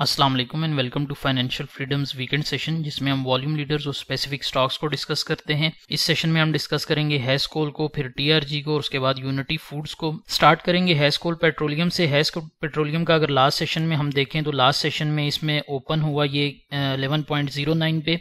अस्सलाम वालेकुम and welcome to financial freedoms weekend session जिसमें हम वॉल्यूम लीडर्स और स्पेसिफिक स्टॉक्स को डिस्कस करते हैं इस सेशन में हम डिस्कस करेंगे हैसकोल को फिर टीआरजी को और उसके बाद यूनिटी फूड्स को स्टार्ट करेंगे हैसकोल पेट्रोलियम से हैसकोल पेट्रोलियम का अगर लास्ट सेशन में हम देखें तो लास्ट सेशन में इसमें ओपन हुआ ये नाइन पे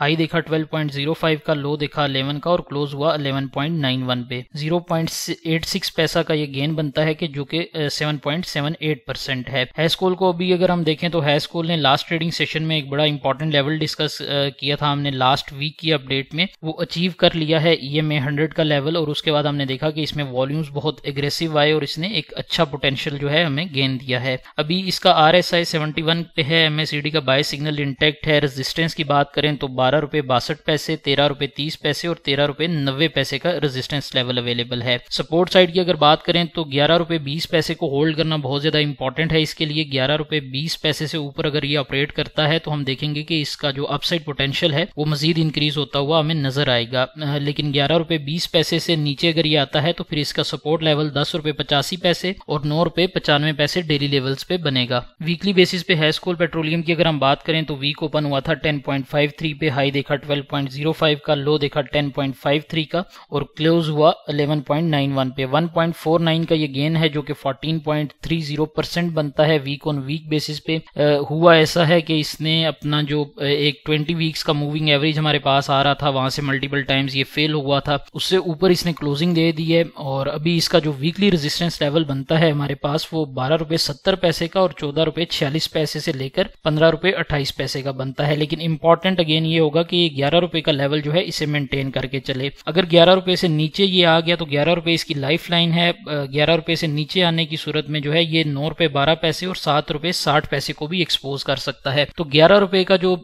हाई देखा 12.05 का लो देखा 11 का और क्लोज हुआ 11.91 पे 0.86 पैसा का ये गेन बनता है कि जो कि 7.78 परसेंट है हैस्कोल को अभी अगर हम देखें तो हैस्कोल ने लास्ट ट्रेडिंग सेशन में एक बड़ा इंपॉर्टेंट लेवल डिस्कस किया था हमने लास्ट वीक की अपडेट में वो अचीव कर लिया है ई एम हंड्रेड का लेवल और उसके बाद हमने देखा कि इसमें वॉल्यूम्स बहुत एग्रेसिव आए और इसने एक अच्छा पोटेंशियल जो है हमें गेन दिया है अभी इसका R S I seventy one पे है एम एस डी का बाय सिग्नल इंटेक्ट है रेजिस्टेंस की बात करें तो बारह रुपए बासठ पैसे तेरह रुपए तीस पैसे और तेरह रुपए नब्बे पैसे का रेजिस्टेंस लेवल अवेलेबल है सपोर्ट साइड की अगर बात करें तो ग्यारह रुपए बीस पैसे को होल्ड करना बहुत ज्यादा इंपॉर्टेंट है इसके लिए ग्यारह रुपए बीस पैसे से ऊपर अगर ये ऑपरेट करता है तो हम देखेंगे कि इसका जो अपसाइड पोटेंशियल है वो मजीद इंक्रीज होता हुआ हमें नजर आएगा लेकिन ग्यारह रुपए बीस पैसे से नीचे अगर ये आता है तो फिर इसका सपोर्ट लेवल दस रुपए पचासी पैसे और नौ रुपए पचानवे पैसे डेली लेवल्स पे बनेगा वीकली बेसिस पे हैस्कोल पेट्रोलियम की अगर हम बात करें तो वीक ओपन हुआ था टेन पॉइंट फाइव थ्री पे हाई देखा 12.05 का लो देखा 10.53 का और क्लोज हुआ 11.91 पे 1.49 का ये गेन है जो कि 14.30 परसेंट बनता है वीक ऑन वीक बेसिस पे आ, हुआ ऐसा है कि इसने अपना जो एक 20 वीक्स का मूविंग एवरेज हमारे पास आ रहा था वहां से मल्टीपल टाइम्स ये फेल हुआ था उससे ऊपर इसने क्लोजिंग दे दी है और अभी इसका जो वीकली रेजिस्टेंस लेवल बनता है हमारे पास वो बारह रुपए सत्तर पैसे का और चौदह रुपए छियालीस पैसे से लेकर पंद्रह रुपए अट्ठाईस पैसे का बनता है लेकिन इंपॉर्टेंट अगेन ये होगा कि ग्यारह रुपए का लेवल जो है इसे मेंटेन करके चले अगर ग्यारह रुपए से नीचे ये आ गया तो ग्यारह रुपए इसकी लाइफ लाइन है ग्यारह रुपए से नीचे आने की सूरत में जो है ये नौ रुपए बारह पैसे और सात रुपए साठ पैसे को भी एक्सपोज कर सकता है तो ग्यारह रुपए का जो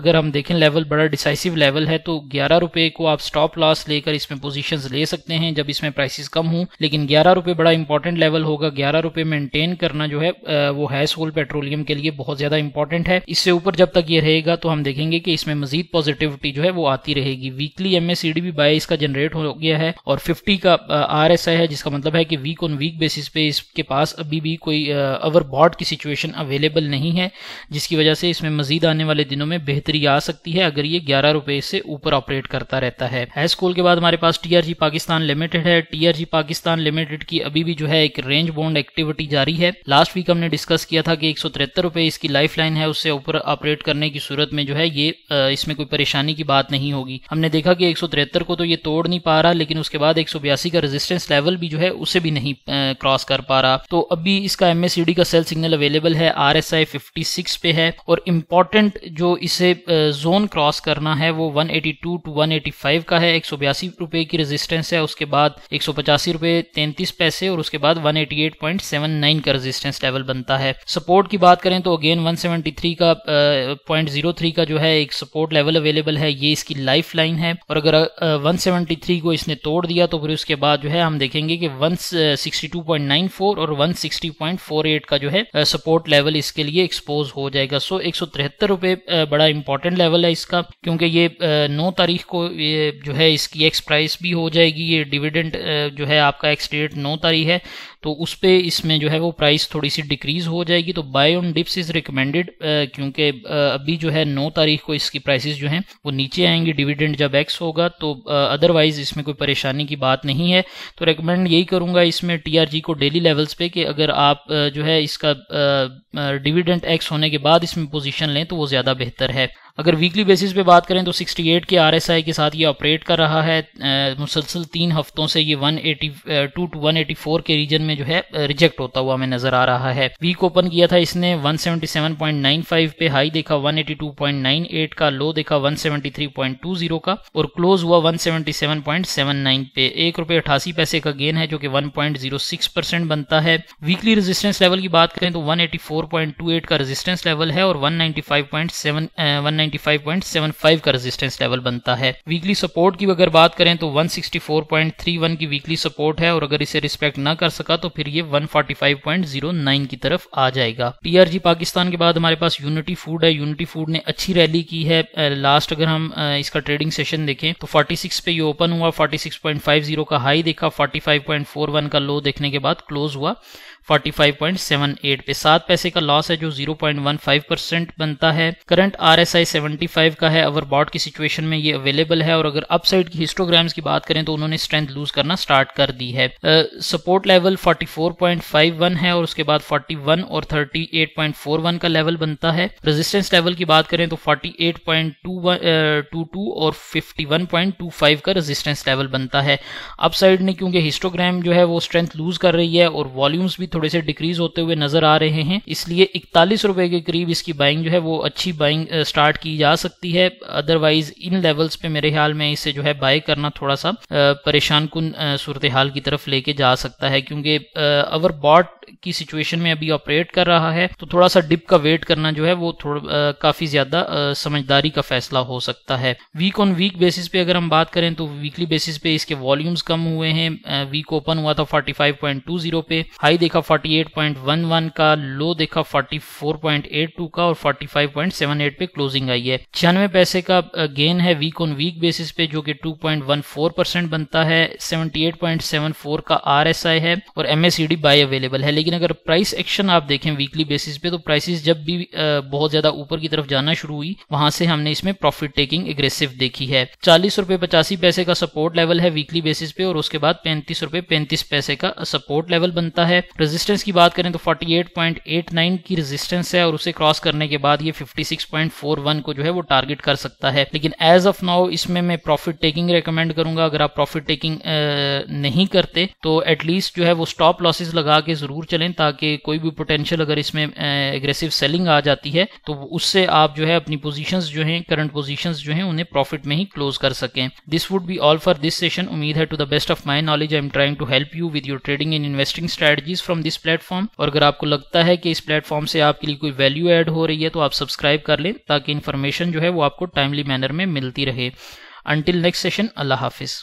अगर हम देखें लेवल बड़ा डिसाइसिव लेवल है तो ग्यारह रुपए को आप स्टॉप लॉस लेकर इसमें पोजिशन ले सकते हैं जब इसमें प्राइसिस कम हो लेकिन ग्यारह रुपए बड़ा इंपॉर्टेंट लेवल होगा ग्यारह रुपए मेंटेन करना जो है वो है सोल पेट्रोलियम के लिए बहुत ज्यादा इंपॉर्टेंट है इससे ऊपर जब तक ये रहेगा तो हम देखेंगे कि इसमें मजीद मजीद पॉजिटिविटी जो है वो आती रहेगी वीकली एम एस भी बाय इसका जनरेट हो गया है और 50 का आर एस आई है जिसका मतलब है कि वीक ऑन वीक बेसिस पे इसके पास अभी भी कोई ओवर uh, बॉड की सिचुएशन अवेलेबल नहीं है जिसकी वजह से इसमें मजीद आने वाले दिनों में बेहतरी आ सकती है अगर ये ग्यारह रुपए से ऊपर ऑपरेट करता रहता है एस कोल के बाद हमारे पास टीआरजी पाकिस्तान लिमिटेड है टीआरजी पाकिस्तान लिमिटेड की अभी भी जो है एक रेंज बॉन्ड एक्टिविटी जारी है लास्ट वीक हमने डिस्कस किया था कि एक रुपए इसकी लाइफ लाइन है उससे ऊपर ऑपरेट करने की सूरत में जो है ये uh, इसमें इसमें कोई परेशानी की बात नहीं होगी हमने देखा कि एक को तो ये तोड़ नहीं पा रहा लेकिन उसके बाद एक का रेजिस्टेंस लेवल भी जो है उसे भी नहीं क्रॉस कर पा रहा तो अभी इसका एम का सेल सिग्नल अवेलेबल है आर एस पे है और इम्पॉर्टेंट जो इसे जोन क्रॉस करना है वो वन टू वन का है एक रुपए की रेजिस्टेंस है उसके बाद एक रुपए तैंतीस पैसे और उसके बाद वन का रेजिस्टेंस लेवल बनता है सपोर्ट की बात करें तो अगेन 173 का पॉइंट uh, का जो है एक सपोर्ट सपोर्ट लेवल अवेलेबल है ये इसकी लाइफ लाइन है और अगर वन सेवेंटी थ्री को इसने तोड़ दिया तो फिर उसके बाद जो है हम देखेंगे कि one sixty two point nine four और one sixty point four eight का जो है सपोर्ट लेवल इसके लिए एक्सपोज हो जाएगा सो एक सौ तिहत्तर रुपये बड़ा इंपॉर्टेंट लेवल है इसका क्योंकि ये नौ तारीख को ये जो है इसकी एक्स प्राइस भी हो जाएगी ये डिविडेंड जो है आपका एक्स डेट नौ तारीख है तो उस पर इसमें जो है वो प्राइस थोड़ी सी डिक्रीज हो जाएगी तो buy on dips is recommended क्योंकि अभी जो है नौ तारीख को इसकी प्राइसेस जो हैं वो नीचे आएंगी डिविडेंड जब एक्स होगा तो अदरवाइज इसमें कोई परेशानी की बात नहीं है तो रिकमेंड यही करूंगा इसमें टी को डेली लेवल्स पे कि अगर आप जो है इसका डिविडेंट एक्स होने के बाद इसमें पोजिशन लें तो वो ज़्यादा बेहतर है अगर वीकली बेसिस पे बात करें तो 68 के आर के साथ ये ऑपरेट कर रहा है मुसलसल तीन हफ्तों से ये 182 टू 184 के रीजन में जो है रिजेक्ट होता हुआ हमें नजर आ रहा है वीक ओपन किया था इसने 177.95 पे हाई देखा 182.98 का लो देखा 173.20 का और क्लोज हुआ 177.79 पे एक रुपये अठासी पैसे का गेन है जो कि 1.06 परसेंट बनता है वीकली रजिस्टेंस लेवल की बात करें तो वन का रजिस्टेंस लेवल है और वन uh, 195.75 का रेजिस्टेंस लेवल बनता है वीकली सपोर्ट की अगर बात करें तो 164.31 की वीकली सपोर्ट है और अगर इसे रिस्पेक्ट ना कर सका तो फिर ये 145.09 की तरफ आ जाएगा पीआरजी पाकिस्तान के बाद हमारे पास यूनिटी फूड है यूनिटी फूड ने अच्छी रैली की है लास्ट अगर हम इसका ट्रेडिंग सेशन देखें तो फोर्टी पे ये ओपन हुआ फोर्टी का हाई देखा फोर्टी का लो देखने के बाद क्लोज हुआ 45.78 पे सात पैसे का लॉस है जो 0.15 परसेंट बनता है करंट आर एस आई का है अवर बॉड की सिचुएशन में ये अवेलेबल है और अगर अपसाइड की हिस्टोग्राम्स की बात करें तो उन्होंने स्ट्रेंथ लूज करना स्टार्ट कर दी है सपोर्ट लेवल 44.51 है और उसके बाद 41 और 38.41 का लेवल बनता है रेजिस्टेंस लेवल की बात करें तो फोर्टी uh, और फिफ्टी का रजिस्टेंस लेवल बनता है अपसाइड ने क्योंकि हिस्टोग्राम जो है वो स्ट्रेंथ लूज कर रही है और वॉल्यूम्स भी थोड़े से डिक्रीज होते हुए नजर आ रहे हैं इसलिए इकतालीस रुपए के करीब इसकी बाइंग जो है वो अच्छी बाइंग स्टार्ट की जा सकती है अदरवाइज इन लेवल्स पे मेरे ख्याल में इसे जो है बाय करना थोड़ा सा परेशान कन सूरत हाल की तरफ लेके जा सकता है क्योंकि अवर बॉट की सिचुएशन में अभी ऑपरेट कर रहा है तो थोड़ा सा डिप का वेट करना जो है वो थोड़ा काफी ज्यादा समझदारी का फैसला हो सकता है वीक ऑन वीक बेसिस पे अगर हम बात करें तो वीकली बेसिस पे इसके वॉल्यूम्स कम हुए हैं वीक ओपन हुआ था 45.20 पे हाई देखा 48.11 का लो देखा 44.82 का और 45.78 पे क्लोजिंग आई है छियानवे पैसे का गेन है वीक ऑन वीक बेसिस पे जो कि 2.14 परसेंट बनता है 78.74 का आरएसआई है और एमएसईडी बाय अवेलेबल है लेकिन लेकिन अगर प्राइस एक्शन आप देखें वीकली बेसिस पे तो प्राइसेस जब भी बहुत ज्यादा ऊपर की तरफ जाना शुरू हुई वहां से हमने इसमें प्रॉफिट टेकिंग एग्रेसिव देखी है चालीस रुपए पचासी पैसे का सपोर्ट लेवल है वीकली बेसिस पे और उसके बाद पैंतीस रुपए पैंतीस पैसे का सपोर्ट लेवल बनता है रेजिस्टेंस की बात करें तो फोर्टी की रेजिस्टेंस है और उसे क्रॉस करने के बाद ये फिफ्टी को जो है वो टारगेट कर सकता है लेकिन एज ऑफ नाउ इसमें मैं प्रॉफिट टेकिंग रिकमेंड करूंगा अगर आप प्रॉफिट टेकिंग नहीं करते तो एटलीस्ट जो है वो स्टॉप लॉसेज लगा के जरूर चले चलें ताकि कोई भी पोटेंशियल अगर इसमें एग्रेसिव सेलिंग आ जाती है तो उससे आप जो है अपनी पोजीशंस जो हैं करंट पोजीशंस जो हैं उन्हें प्रॉफिट में ही क्लोज कर सकें this would be all for this session उम्मीद है to the best of my knowledge I am trying to help you with your trading and investing strategies from this platform और अगर आपको लगता है कि इस प्लेटफॉर्म से आपके लिए कोई वैल्यू एड हो रही है तो आप सब्सक्राइब कर लें ताकि इन्फॉर्मेशन जो है वो आपको टाइमली मैनर में मिलती रहे अंटिल नेक्स्ट सेशन अल्लाह हाफिज़